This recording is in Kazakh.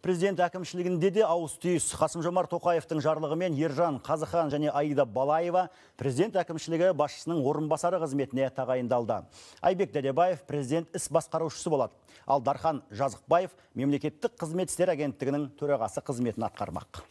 президент әкімшілігінде де ауыз түйіс қасым жомарт тоқаевтың жарлығымен ержан қазыхан және аида балаева президент әкімшілігі басшысының орынбасары қызметіне тағайындалды айбек дәдебаев президент іс басқарушысы болады ал дархан жазықбаев мемлекеттік қызмет істері агенттігінің төрағасы қызметін атқармақ